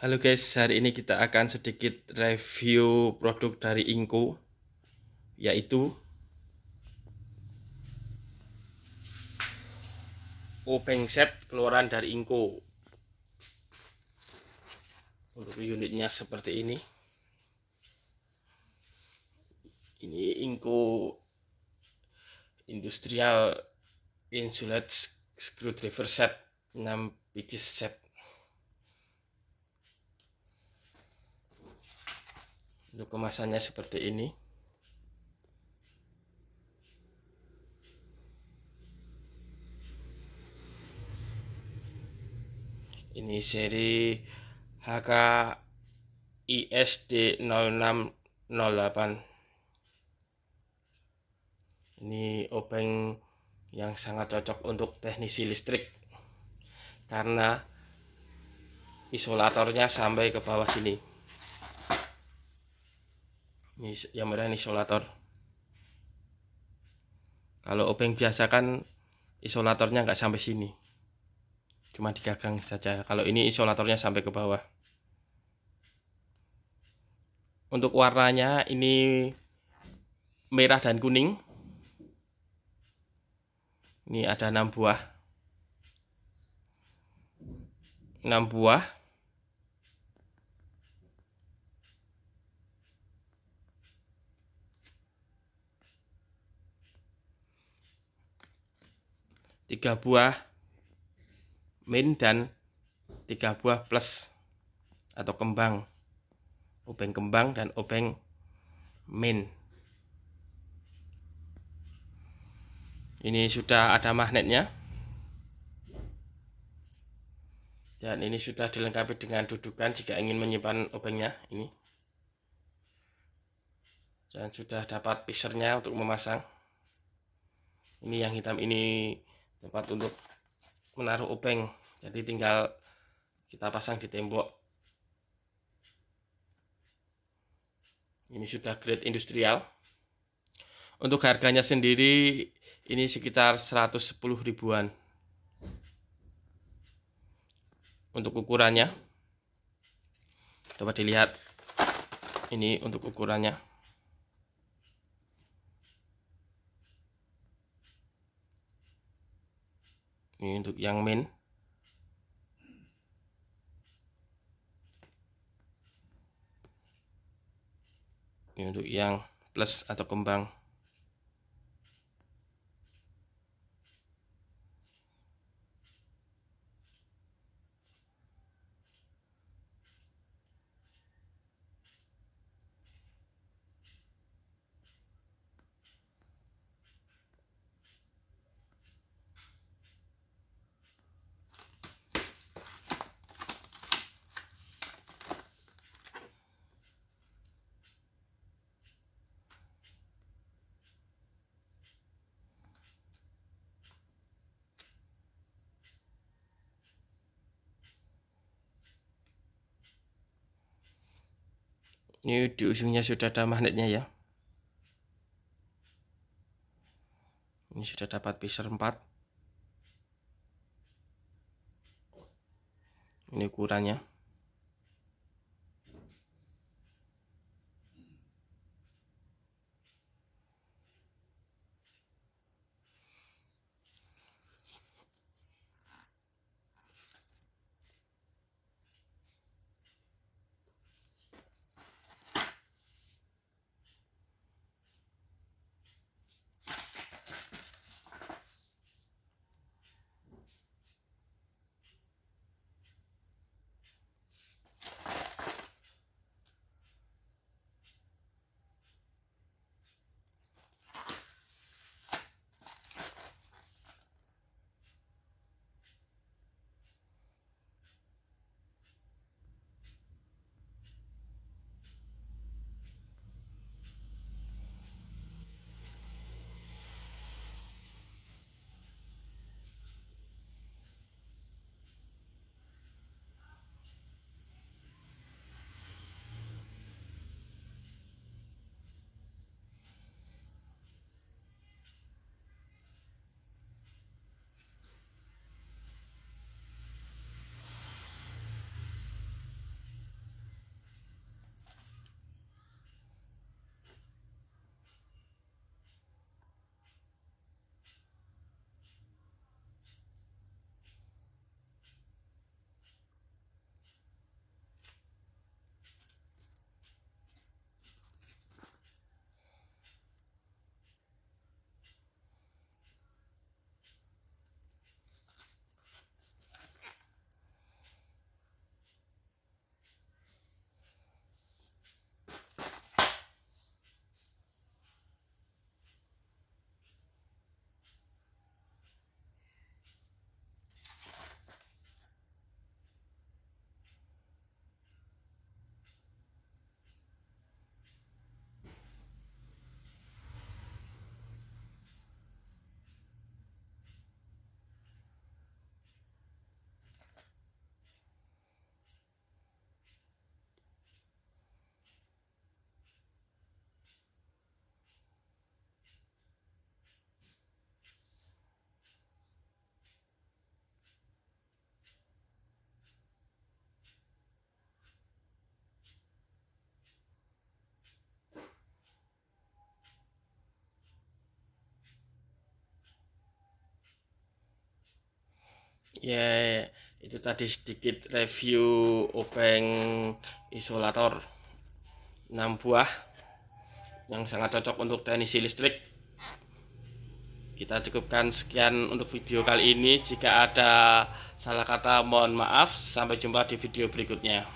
Halo guys, hari ini kita akan sedikit review produk dari Inko yaitu obeng set keluaran dari Inko. Untuk unitnya seperti ini. Ini Inko Industrial Insulate Screwdriver Set 6 pieces set untuk kemasannya seperti ini ini seri HK ISD 0608 ini obeng yang sangat cocok untuk teknisi listrik karena isolatornya sampai ke bawah sini ini yang merah ini isolator kalau obeng biasa kan isolatornya nggak sampai sini cuma digagang saja kalau ini isolatornya sampai ke bawah untuk warnanya ini merah dan kuning ini ada 6 buah 6 buah tiga buah min dan tiga buah plus atau kembang obeng kembang dan obeng min ini sudah ada magnetnya dan ini sudah dilengkapi dengan dudukan jika ingin menyimpan obengnya ini dan sudah dapat pisernya untuk memasang ini yang hitam ini tempat untuk menaruh obeng jadi tinggal kita pasang di tembok ini sudah grade industrial untuk harganya sendiri ini sekitar 110 ribuan untuk ukurannya coba dilihat ini untuk ukurannya ini untuk yang main ini untuk yang plus atau kembang Ini di ujungnya sudah ada magnetnya ya. Ini sudah dapat pisar 4. Ini ukurannya. ya itu tadi sedikit review obeng isolator 6 buah yang sangat cocok untuk teknisi listrik kita cukupkan sekian untuk video kali ini jika ada salah kata mohon maaf sampai jumpa di video berikutnya